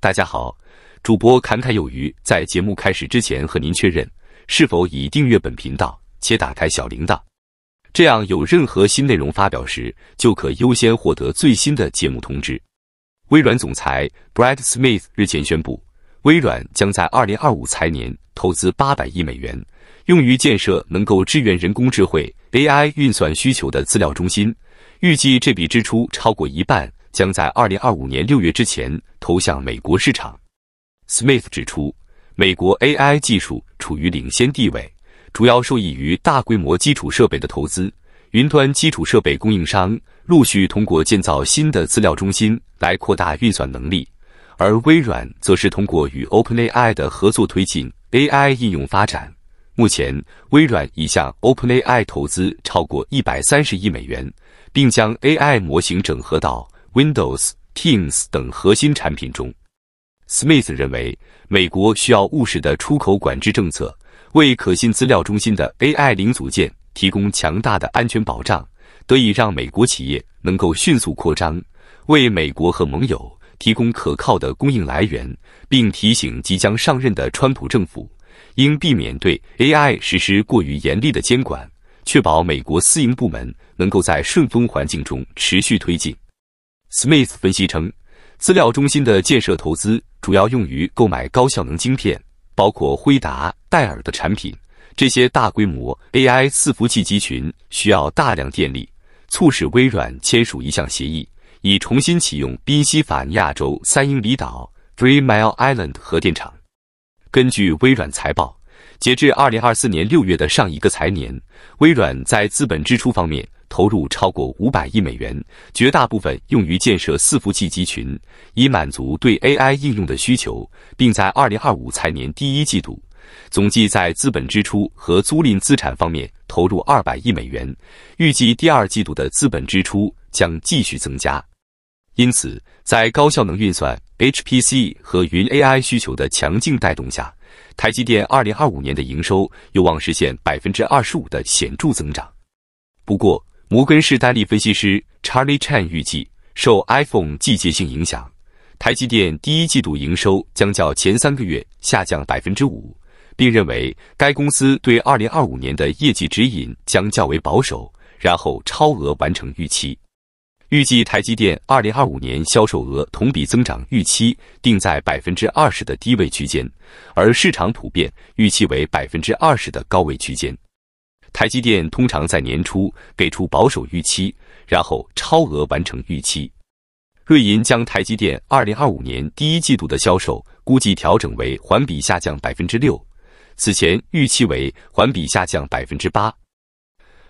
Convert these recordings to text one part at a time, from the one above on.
大家好，主播侃侃有余。在节目开始之前，和您确认是否已订阅本频道且打开小铃铛，这样有任何新内容发表时，就可优先获得最新的节目通知。微软总裁 Brad Smith 日前宣布，微软将在二零二五财年投资八百亿美元，用于建设能够支援人工智慧 AI 运算需求的资料中心，预计这笔支出超过一半。将在二零二五年六月之前投向美国市场。Smith 指出，美国 AI 技术处于领先地位，主要受益于大规模基础设备的投资。云端基础设备供应商陆续通过建造新的资料中心来扩大运算能力，而微软则是通过与 OpenAI 的合作推进 AI 应用发展。目前，微软已向 OpenAI 投资超过一百三十亿美元，并将 AI 模型整合到。Windows、Teams 等核心产品中，Smith 认为美国需要务实的出口管制政策，为可信资料中心的 AI 零组件提供强大的安全保障，得以让美国企业能够迅速扩张，为美国和盟友提供可靠的供应来源，并提醒即将上任的川普政府，应避免对 AI 实施过于严厉的监管，确保美国私营部门能够在顺风环境中持续推进。Smith 分析称，资料中心的建设投资主要用于购买高效能晶片，包括辉达、戴尔的产品。这些大规模 AI 四服务器集群需要大量电力，促使微软签署一项协议，以重新启用宾夕法尼亚州三英里岛 （Three Mile Island） 核电厂。根据微软财报，截至2024年6月的上一个财年，微软在资本支出方面。投入超过五百亿美元，绝大部分用于建设伺服器集群，以满足对 AI 应用的需求，并在二零二五财年第一季度，总计在资本支出和租赁资产方面投入二百亿美元。预计第二季度的资本支出将继续增加。因此，在高效能运算 （HPC） 和云 AI 需求的强劲带动下，台积电二零二五年的营收有望实现百分之二十五的显著增长。不过，摩根士丹利分析师 Charlie Chan 预计，受 iPhone 季节性影响，台积电第一季度营收将较前三个月下降百分之五，并认为该公司对2025年的业绩指引将较为保守，然后超额完成预期。预计台积电2025年销售额同比增长预期定在百分之二十的低位区间，而市场普遍预期为百分之二十的高位区间。台积电通常在年初给出保守预期，然后超额完成预期。瑞银将台积电2025年第一季度的销售估计调整为环比下降6%，此前预期为环比下降8%。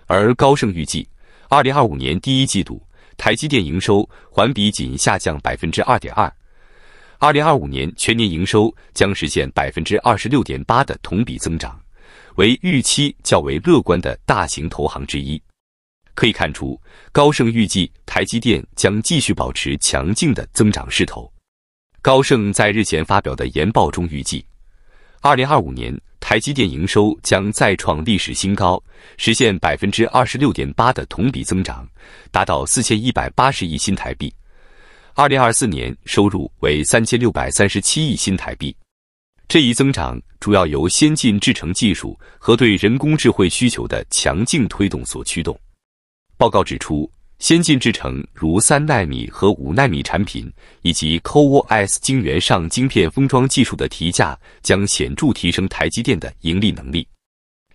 而高盛预计，2025年第一季度台积电营收环比仅下降 2.2%，2025 年全年营收将实现26.8%的同比增长。为预期较为乐观的大型投行之一，可以看出，高盛预计台积电将继续保持强劲的增长势头。高盛在日前发表的研报中预计，二零二五年台积电营收将再创历史新高，实现百分之二十六点八的同比增长，达到四千一百八十亿新台币。二零二四年收入为三千六百三十七亿新台币。这一增长主要由先进制程技术和对人工智慧需求的强劲推动所驱动。报告指出，先进制程如三纳米和五纳米产品，以及 CoWoS 晶圆上晶片封装技术的提价，将显著提升台积电的盈利能力。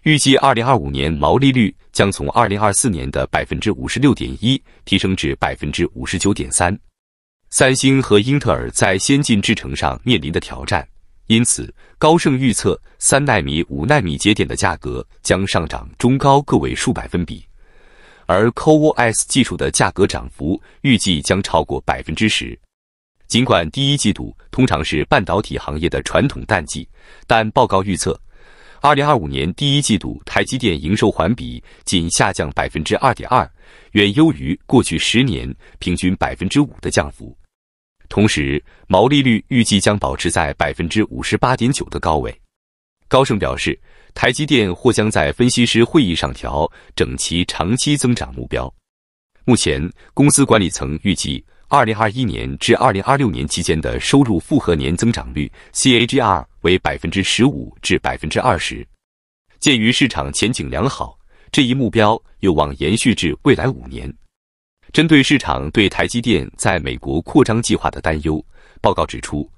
预计二零二五年毛利率将从二零二四年的百分之五十六点一提升至百分之五十九点三。三星和英特尔在先进制程上面临的挑战。因此，高盛预测，三纳米、五纳米节点的价格将上涨中高个位数百分比，而 CoWoS 技术的价格涨幅预计将超过百分之十。尽管第一季度通常是半导体行业的传统淡季，但报告预测，二零二五年第一季度台积电营收环比仅下降百分之二点二，远优于过去十年平均百分之五的降幅。同时，毛利率预计将保持在百分之五十八点九的高位。高盛表示，台积电或将在分析师会议上调整其长期增长目标。目前，公司管理层预计，二零二一年至二零二六年期间的收入复合年增长率 （CAGR） 为百分之十五至百分之二十。鉴于市场前景良好，这一目标有望延续至未来五年。针对市场对台积电在美国扩张计划的担忧，报告指出，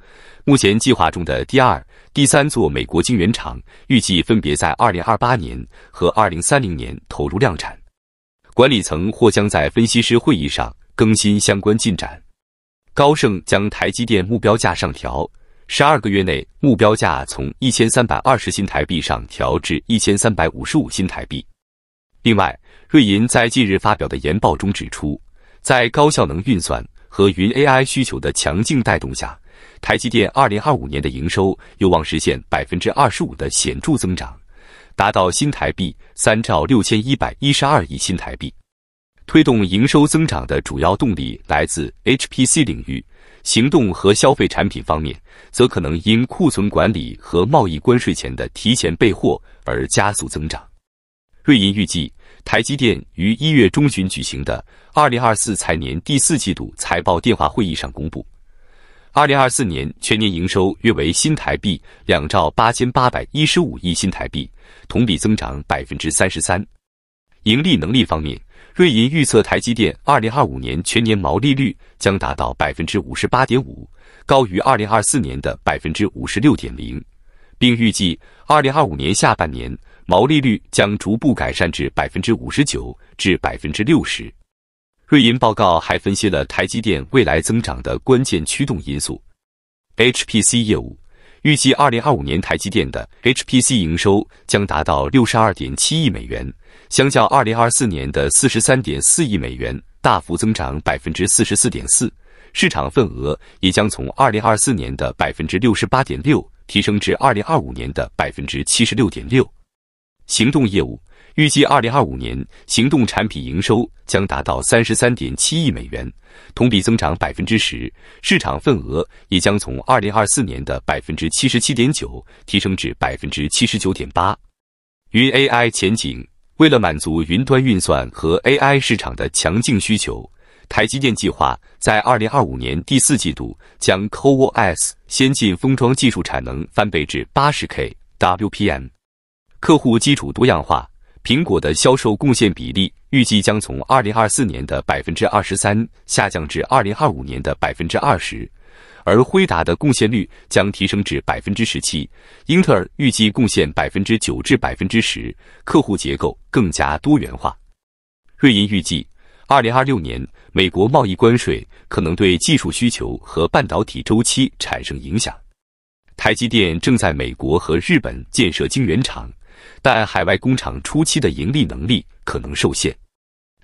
目前计划中的第二、第三座美国晶圆厂预计分别在二零二八年和二零三零年投入量产。管理层或将在分析师会议上更新相关进展。高盛将台积电目标价上调，十二个月内目标价从一千三百二十新台币上调至一千三百五十五新台币。另外，瑞银在近日发表的研报中指出。在高效能运算和云 AI 需求的强劲带动下，台积电2025年的营收有望实现25%的显著增长，达到新台币三兆六千一百一十二亿新台币。推动营收增长的主要动力来自 HPC 领域，行动和消费产品方面则可能因库存管理和贸易关税前的提前备货而加速增长。瑞银预计。台积电于一月中旬举行的二零二四财年第四季度财报电话会议上公布，二零二四年全年营收约为新台币两兆八千八百一十五亿新台币，同比增长百分之三十三。盈利能力方面，瑞银预测台积电二零二五年全年毛利率将达到百分之五十八点五，高于二零二四年的百分之五十六点零，并预计二零二五年下半年。毛利率将逐步改善至百分之五十九至百分之六十。瑞银报告还分析了台积电未来增长的关键驱动因素。HPC 业务预计，二零二五年台积电的 HPC 营收将达到六十二点七亿美元，相较二零二四年的四十三点四亿美元大幅增长百分之四十四点四，市场份额也将从二零二四年的百分之六十八点六提升至二零二五年的百分之七十六点六。行动业务预计，二零二五年行动产品营收将达到三十三点七亿美元，同比增长百分之十，市场份额也将从二零二四年的百分之七十七点九提升至百分之七十九点八。云 AI 前景，为了满足云端运算和 AI 市场的强劲需求，台积电计划在二零二五年第四季度将 CoWoS 先进封装技术产能翻倍至八十 K WPM。客户基础多样化，苹果的销售贡献比例预计将从二零二四年的百分之二十三下降至二零二五年的百分之二十，而辉达的贡献率将提升至百分之十七，英特尔预计贡献百分之九至百分之十。客户结构更加多元化。瑞银预计，二零二六年美国贸易关税可能对技术需求和半导体周期产生影响。台积电正在美国和日本建设晶圆厂。但海外工厂初期的盈利能力可能受限。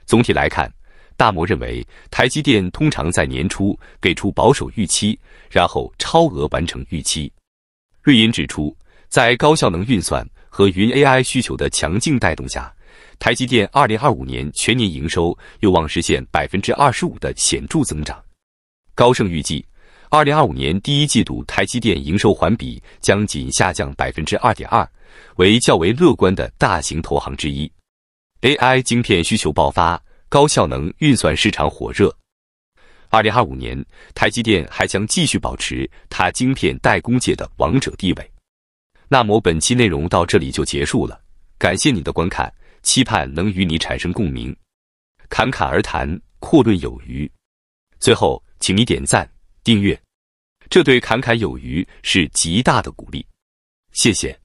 总体来看，大摩认为台积电通常在年初给出保守预期，然后超额完成预期。瑞银指出，在高效能运算和云 AI 需求的强劲带动下，台积电2025年全年营收有望实现25%的显著增长。高盛预计。二零二五年第一季度，台积电营收环比将仅下降百分之二点二，为较为乐观的大型投行之一。AI 晶片需求爆发，高效能运算市场火热。二零二五年，台积电还将继续保持它晶片代工界的王者地位。那么本期内容到这里就结束了，感谢你的观看，期盼能与你产生共鸣。侃侃而谈，阔论有余。最后，请你点赞。订阅，这对侃侃有余是极大的鼓励，谢谢。